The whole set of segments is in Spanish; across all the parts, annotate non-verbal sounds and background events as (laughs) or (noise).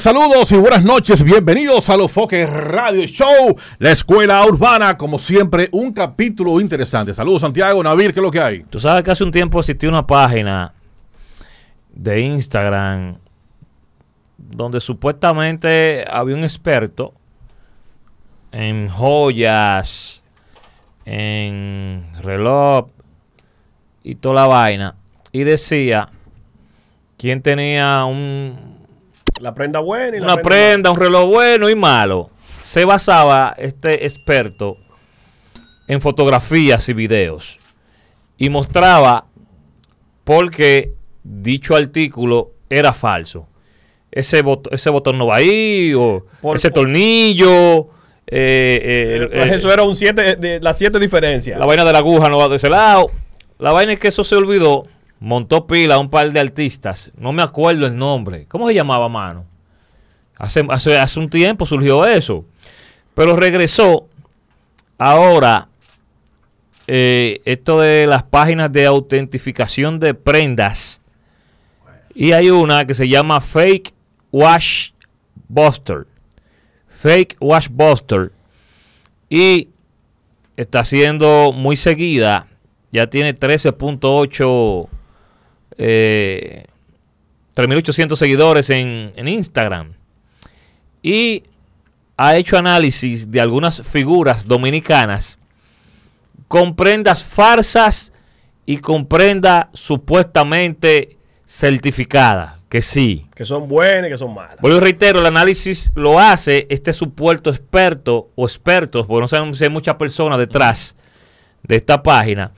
saludos y buenas noches. Bienvenidos a los Foques Radio Show, la escuela urbana. Como siempre, un capítulo interesante. Saludos, Santiago, Navir, ¿qué es lo que hay? Tú sabes que hace un tiempo existió una página de Instagram donde supuestamente había un experto en joyas, en reloj y toda la vaina. Y decía quién tenía un la prenda buena y la Una prenda, un reloj bueno y malo. Se basaba este experto en fotografías y videos y mostraba por qué dicho artículo era falso. Ese, ese botón no va ahí, o ese tornillo. Eh, eh, eh, eso era un siete, de, las siete diferencias. La vaina de la aguja no va de ese lado. La vaina es que eso se olvidó montó pila a un par de artistas. No me acuerdo el nombre. ¿Cómo se llamaba, mano? Hace, hace, un tiempo surgió eso. Pero regresó. Ahora, eh, esto de las páginas de autentificación de prendas. Y hay una que se llama Fake Wash Buster. Fake Wash Buster. Y está siendo muy seguida. Ya tiene 13.8 3.800 eh, seguidores en, Instagram. Y ha hecho análisis de algunas figuras dominicanas con prendas farsas y con prendas supuestamente certificadas. Que sí. Que son buenas y que son malas. Bueno, yo reitero, el análisis lo hace este supuesto experto o expertos, porque no sé si hay muchas personas detrás de esta página,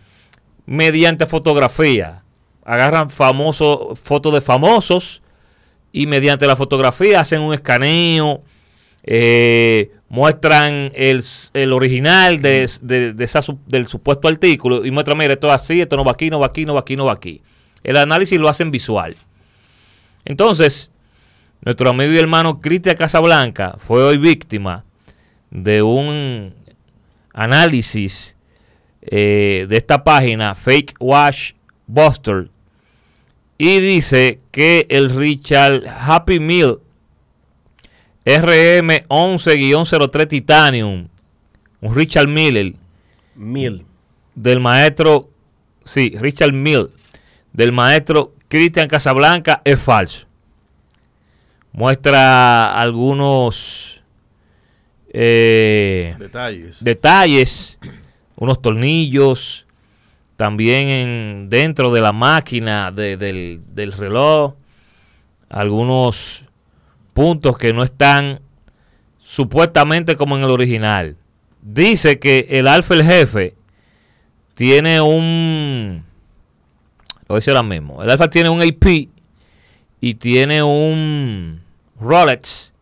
mediante fotografía agarran famosos, fotos de famosos y mediante la fotografía hacen un escaneo, eh, muestran el, original del supuesto artículo y muestran, mire esto es así, esto no va aquí, no va aquí, no va aquí, no va aquí. El análisis lo hacen visual. Entonces, nuestro amigo y hermano Cristian Casablanca fue hoy víctima de un análisis eh, de esta página, Fake Wash Buster, y dice que el Richard Happy Meal RM11-03 Titanium, un Richard Miller. Del maestro, sí, Richard Mill, del maestro Cristian Casablanca, es falso. Muestra algunos eh, detalles. detalles, unos tornillos, también en, dentro de la máquina del, reloj, algunos puntos que no están supuestamente como en el original. Dice que el alfa, el jefe, tiene un... Lo dice ahora mismo. El alfa tiene un AP y tiene un Rolex.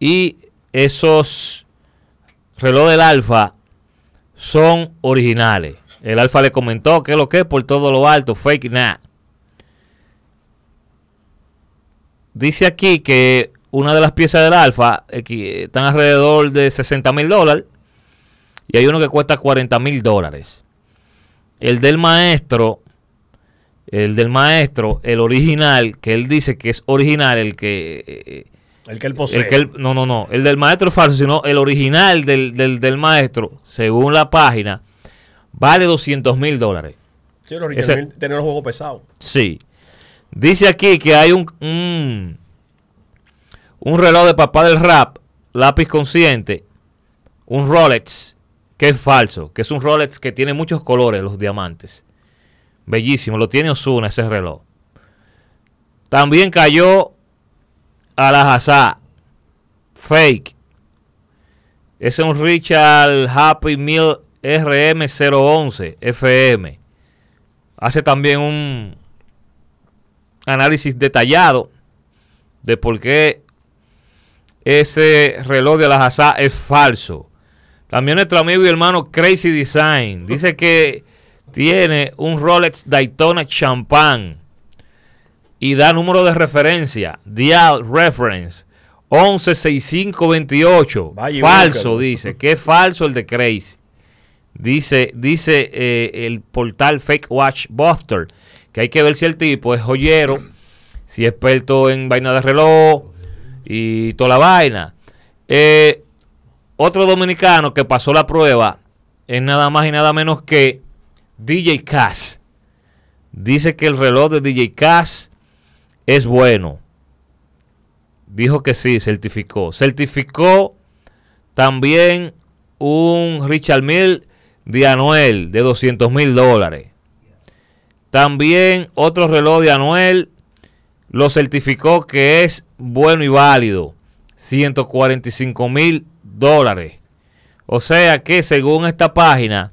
Y esos reloj del alfa son originales. El Alfa le comentó que lo que por todo lo alto, fake nada. Dice aquí que una de las piezas del Alfa eh, están alrededor de 60 mil dólares y hay uno que cuesta 40 mil dólares. El del maestro, el del maestro, el original, que él dice que es original, el que... Eh, el que él posee. no, no, no. El del maestro es falso, sino el original del, del, del maestro, según la página, vale 200 mil dólares. Sí, los tener los juegos pesados. Sí. Dice aquí que hay un, un, reloj de papá del rap, lápiz consciente, un Rolex, que es falso, que es un Rolex que tiene muchos colores, los diamantes. Bellísimo, lo tiene Osuna ese reloj. También cayó a la Hazá, fake. Ese es un Richard Happy Meal RM011 FM. Hace también un análisis detallado de por qué ese reloj de la es falso. También nuestro amigo y hermano Crazy Design dice que tiene un Rolex Daytona Champán y da número de referencia, Dial Reference 116528. Falso, dice, que es falso el de Crazy. Dice, dice eh, el portal Fake Watch Buster que hay que ver si el tipo es joyero, si es experto en vaina de reloj y toda la vaina. Eh, otro dominicano que pasó la prueba es nada más y nada menos que DJ Cass. Dice que el reloj de DJ Cass es bueno. Dijo que sí, certificó. Certificó también un Richard Mill de Anuel de 200 mil dólares. También otro reloj de Anuel lo certificó que es bueno y válido. 145 mil dólares. O sea que según esta página,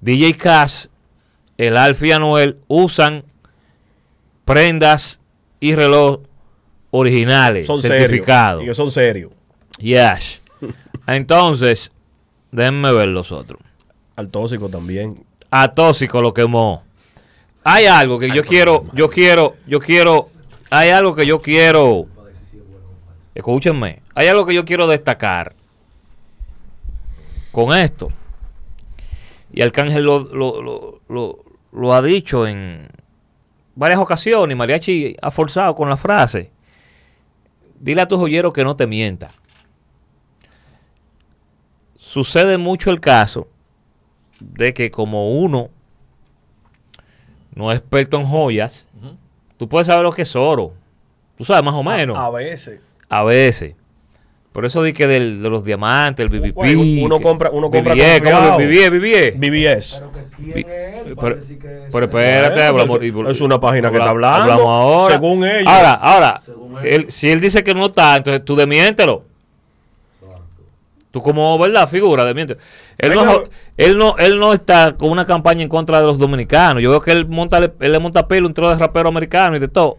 DJ Cash, el Alfie Anuel usan prendas y reloj originales, son certificados. Ellos son serios. Yes. (laughs) Entonces, déjenme ver los otros. Al tóxico también. A tóxico lo quemó. Hay algo que yo quiero, yo quiero, yo quiero, hay algo que yo quiero. Escúchenme, hay algo que yo quiero destacar con esto. Y Arcángel lo, lo, ha dicho en varias ocasiones. Mariachi ha forzado con la frase. Dile a tu joyero que no te mienta. Sucede mucho el caso de que como uno no es experto en joyas, tú puedes saber lo que es oro. Tú sabes más o menos. A, veces. A veces. Por eso dije que de los diamantes, el BBP. Uno compra, uno compra. BBS, ¿cómo BBS, Pero pero, decir es pero espérate, es, una página que está hablando. Hablamos ahora. Según ellos. Ahora, ahora. si él dice que no está, entonces tú demiéntelo. Tú como, ¿verdad? Figura de mientras. Él no, él, no, está con una campaña en contra de los dominicanos. Yo veo que él, monta, le monta pelo un trozo de rapero americano y de todo.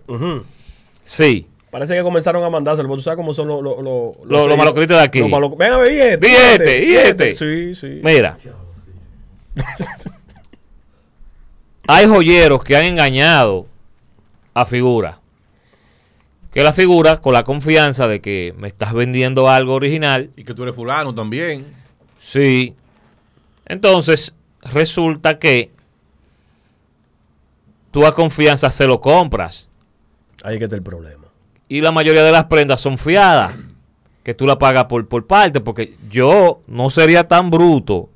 Sí. Parece que comenzaron a mandárselo, tú sabes cómo son los... malocritos de aquí. Venga, ve, y este. este, este. Sí, sí. Mira. (laughs) hay joyeros que han engañado a figuras que la figura con la confianza de que me estás vendiendo algo original. Y que tú eres fulano también. Sí. Entonces, resulta que tú a confianza se lo compras. Ahí que está el problema. Y la mayoría de las prendas son fiadas, que tú la pagas por, por parte, porque yo no sería tan bruto,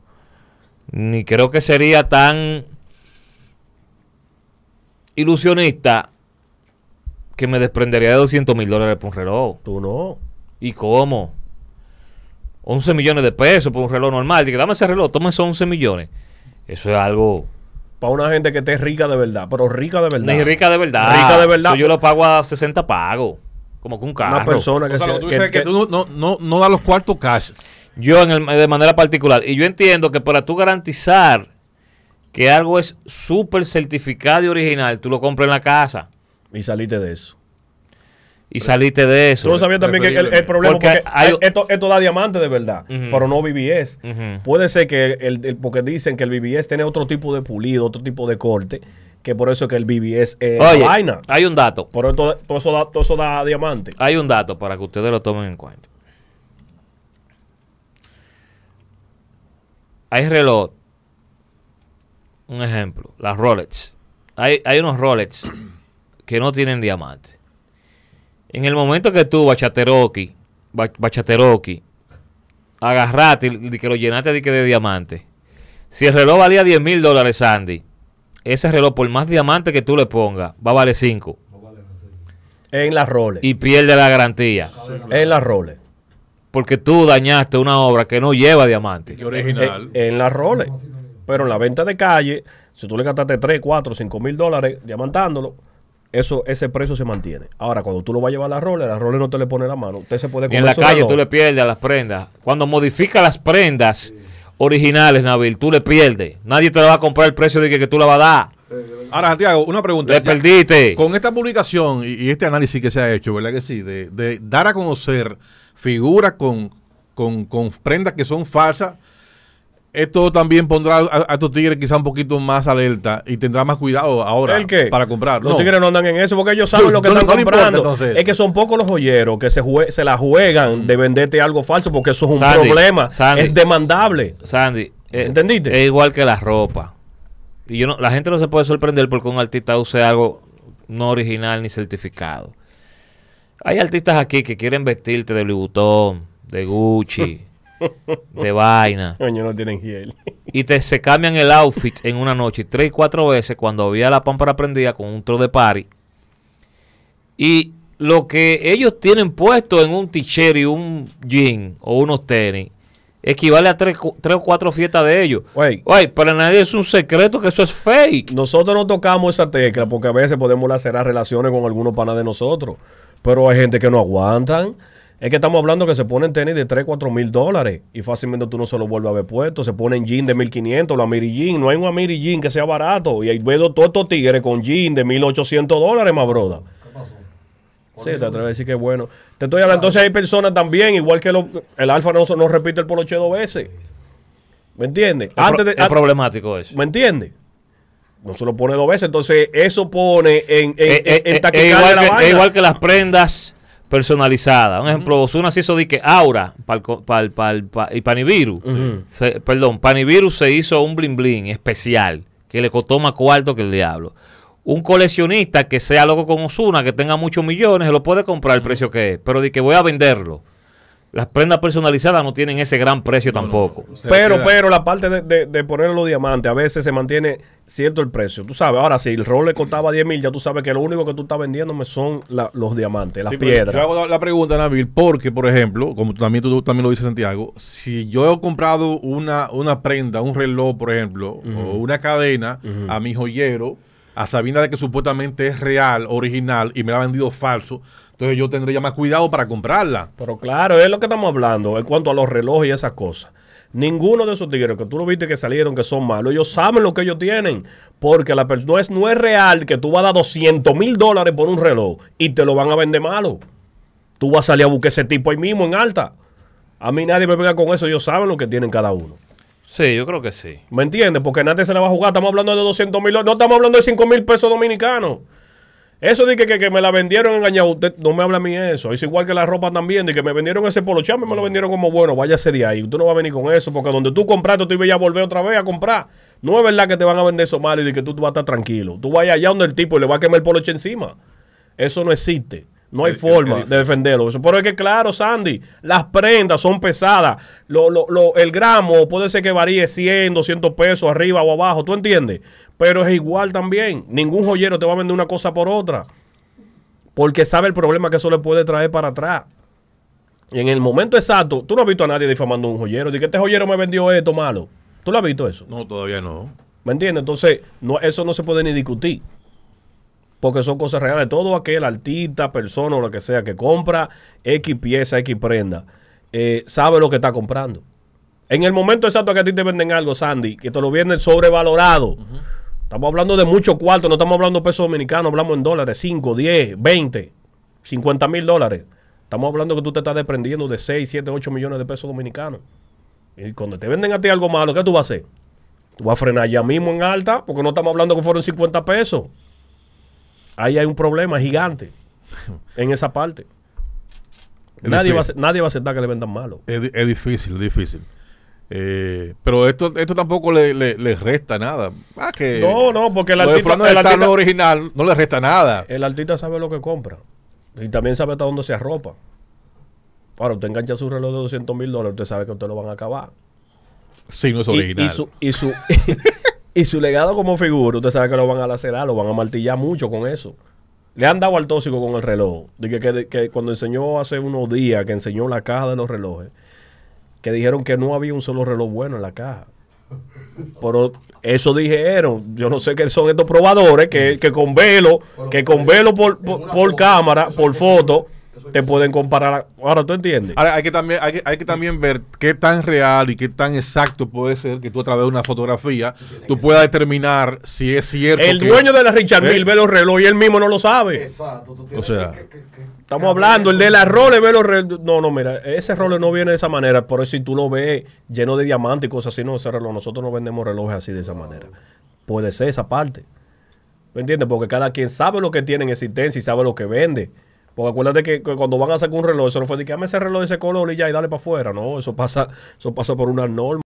ni creo que sería tan ilusionista que me desprendería de 200 mil dólares por un reloj. Tú no. ¿Y cómo? 11 millones de pesos por un reloj normal. Dije, dame ese reloj, toma esos 11 millones. Eso es algo. Para una gente que esté rica de verdad, pero rica de verdad. Ni rica de verdad. Rica de verdad. yo lo pago a 60 pagos. Como que un carro. Una persona que o sea, tú dices que, tú no, no, no das los cuartos cash. Yo en el, de manera particular. Y yo entiendo que para tú garantizar que algo es súper certificado y original, tú lo compras en la casa. Y saliste de eso. Y saliste de eso. Tú sabías también que el, problema porque eh, esto, esto, da diamante de verdad, pero no BBS. Puede ser que el, porque dicen que el BBS tiene otro tipo de pulido, otro tipo de corte, que por eso que el BBS es vaina. Hay un dato. Pero todo, eso da, todo eso da diamante. Hay un dato para que ustedes lo tomen en cuenta. Hay reloj. Un ejemplo, las Rolex. Hay, hay unos Rolex que no tienen diamante. En el momento que tú, bachateroqui, bachateroqui, agarraste y que lo llenaste de, que diamante, si el reloj valía 10 mil dólares, Sandy, ese reloj, por más diamante que tú le pongas, va a valer 5. En las roles. Y pierde la garantía. En las roles. Porque tú dañaste una obra que no lleva diamante. original. En, en las roles. Pero en la venta de calle, si tú le gastaste 3, 4, 5 mil dólares diamantándolo, eso, ese precio se mantiene. Ahora, cuando tú lo vas a llevar a la roller, la roller no te le pone la mano. Usted se puede En la calle tú le pierdes a las prendas. Cuando modifica las prendas originales, Nabil, tú le pierdes. Nadie te la va a comprar el precio de que, tú la vas a dar. Ahora, Santiago, una pregunta. Le perdiste. Con esta publicación y, este análisis que se ha hecho, ¿verdad que sí? De, de dar a conocer figuras con, con, con prendas que son falsas esto también pondrá a, tus estos tigres quizá un poquito más alerta y tendrá más cuidado ahora para comprar. Los tigres no andan en eso porque ellos saben lo que están comprando. es que son pocos los joyeros que se, se la juegan mm. de venderte algo falso porque eso es un problema. es demandable. Sandy, eh, ¿entendiste? Es igual que la ropa. Y yo la gente no se puede sorprender porque un artista use algo no original ni certificado. Hay artistas aquí que quieren vestirte de Louis de Gucci. (laughs) (laughs) de vaina. Coño, no tienen hiel. Y te, se cambian el outfit en una noche, tres cuatro veces, cuando había la pámpara prendida con un tro de party. Y lo que ellos tienen puesto en un t-shirt y un jean o unos tenis equivale a tres, o cuatro fiestas de ellos. Oye, para nadie es un secreto que eso es fake. Nosotros no tocamos esa tecla porque a veces podemos lacerar relaciones con algunos panas de nosotros. Pero hay gente que no aguantan. Es que estamos hablando que se ponen tenis de 3, 4 mil dólares y fácilmente tú no se lo vuelves a ver puesto. Se ponen jeans de 1500, la Miri Jean. No hay un Amiri Jean que sea barato. Y ahí veo todos estos tigres con jeans de 1800 dólares, más broda. Sí, te atreves a decir que es bueno. Te estoy hablando, entonces hay personas también, igual que el Alfa no, no, repite el poloche dos veces. ¿Me entiendes? es problemático eso. ¿Me entiendes? No se lo pone dos veces, entonces eso pone en, en, eh, en, en, eh, eh, igual que las prendas personalizada. Un ejemplo, Osuna se hizo de que Aura y Panivirus. perdón, Panivirus se hizo un bling bling especial que le costó más cuarto que el diablo. Un coleccionista que sea loco con Osuna, que tenga muchos millones, se lo puede comprar al precio que es, pero de que voy a venderlo. Las prendas personalizadas no tienen ese gran precio tampoco. pero, pero la parte de, poner los diamantes, a veces se mantiene cierto el precio. Tú sabes, ahora si el rol le costaba 10 mil, ya tú sabes que lo único que tú estás vendiéndome son los diamantes, las piedras. Yo hago la pregunta, Nabil, porque, por ejemplo, como también, tú también lo dices, Santiago, si yo he comprado una, una prenda, un reloj, por ejemplo, o una cadena a mi joyero, a Sabina de que supuestamente es real, original, y me la ha vendido falso, entonces yo tendría más cuidado para comprarla. Pero claro, es lo que estamos hablando en cuanto a los relojes y esas cosas. Ninguno de esos tigres que tú lo viste que salieron que son malos, ellos saben lo que ellos tienen. Porque la no es, no es real que tú vas a dar 200 mil dólares por un reloj y te lo van a vender malo. Tú vas a salir a buscar ese tipo ahí mismo en alta. A mí nadie me pega con eso, ellos saben lo que tienen cada uno. Sí, yo creo que sí. ¿Me entiendes? Porque nadie se la va a jugar. Estamos hablando de 200 mil, no estamos hablando de 5 mil pesos dominicanos. Eso de que, que, me la vendieron engañado, usted no me habla a mí eso. Es igual que la ropa también, de que me vendieron ese polo chame, me lo vendieron como bueno, váyase de ahí. Usted no va a venir con eso, porque donde tú compraste, tú ibas a volver otra vez a comprar. No es verdad que te van a vender eso mal. y de que tú, tú vas a estar tranquilo. Tú vayas allá donde el tipo y le va a quemar el poloche encima. Eso no existe. No hay forma de defenderlo. Pero es que, claro, Sandy, las prendas son pesadas. Lo, el gramo puede ser que varíe 100, 200 pesos arriba o abajo, ¿tú entiendes? Pero es igual también. Ningún joyero te va a vender una cosa por otra. Porque sabe el problema que eso le puede traer para atrás. Y en el momento exacto, tú no has visto a nadie difamando a un joyero. Dice que este joyero me vendió esto malo. ¿Tú lo has visto eso? No, todavía no. ¿Me entiendes? Entonces, eso no se puede ni discutir porque son cosas reales. Todo aquel artista, persona o lo que sea que compra X pieza, X prenda, eh, sabe lo que está comprando. En el momento exacto que a ti te venden algo, Sandy, que te lo venden sobrevalorado. Estamos hablando de mucho cuarto, no estamos hablando de pesos dominicanos, hablamos en dólares, 5, 10, 20, 50 mil dólares. Estamos hablando que tú te estás desprendiendo de 6, 7, 8 millones de pesos dominicanos. Y cuando te venden a ti algo malo, ¿qué tú vas a hacer? Tú vas a frenar ya mismo en alta, porque no estamos hablando que fueron 50 pesos ahí hay un problema gigante en esa parte. nadie, va a, nadie va, a, aceptar que le vendan malo. Es, difícil, difícil. Eh, pero esto, esto tampoco le, resta nada. Ah, no, no, porque el artista, el original no le resta nada. El artista sabe lo que compra y también sabe hasta dónde se arropa. Ahora, usted engancha su reloj de 200 mil dólares, usted sabe que usted lo van a acabar. Si no es original. y su, (laughs) Y su legado como figura, usted sabe que lo van a lacerar, lo van a martillar mucho con eso. Le han dado al tóxico con el reloj. Dije que, cuando enseñó hace unos días, que enseñó la caja de los relojes, que dijeron que no había un solo reloj bueno en la caja. Pero eso dijeron, yo no sé qué son estos probadores que, con velo, que con velo por, por cámara, por foto te pueden comparar. ahora, ¿tú entiendes? Ahora, hay que también, hay también ver qué tan real y qué tan exacto puede ser que tú a través de una fotografía tú puedas determinar si es cierto. El dueño de la Richard eh. Mille ve los relojes y él mismo no lo sabe. Exacto. o sea, estamos hablando, el de las roles ve los relojes. No, no, mira, ese reloj no viene de esa manera, Por eso si tú lo ves lleno de diamantes y cosas así, no, ese reloj, nosotros no vendemos relojes así de esa manera. Puede ser esa parte. ¿Me entiendes? Porque cada quien sabe lo que tiene en existencia y sabe lo que vende. Porque acuérdate que, cuando van a sacar un reloj, eso no fue de que ese reloj ese color y ya y dale para afuera. No, eso pasa, eso pasa por una norma.